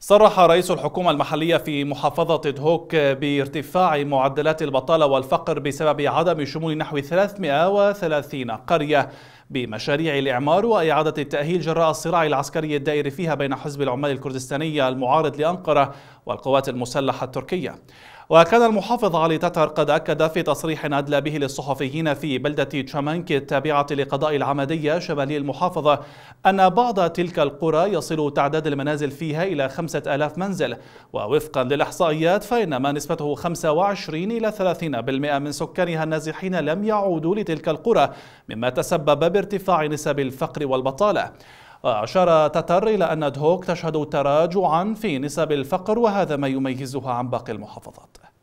صرح رئيس الحكومة المحلية في محافظة دهوك بارتفاع معدلات البطالة والفقر بسبب عدم شمول نحو 330 قرية بمشاريع الإعمار وإعادة التأهيل جراء الصراع العسكري الدائر فيها بين حزب العمال الكردستاني المعارض لأنقرة والقوات المسلحة التركية وكان المحافظ علي تتر قد أكد في تصريح أدلى به للصحفيين في بلدة تشامانك التابعة لقضاء العمدية شمالي المحافظة أن بعض تلك القرى يصل تعداد المنازل فيها إلى 5000 منزل ووفقا للإحصائيات فإن ما نسبته 25 إلى 30% من سكانها النازحين لم يعودوا لتلك القرى مما تسبب بارتفاع نسب الفقر والبطالة وأشار تتر إلى أن دهوك تشهد تراجعا في نسب الفقر وهذا ما يميزها عن باقي المحافظات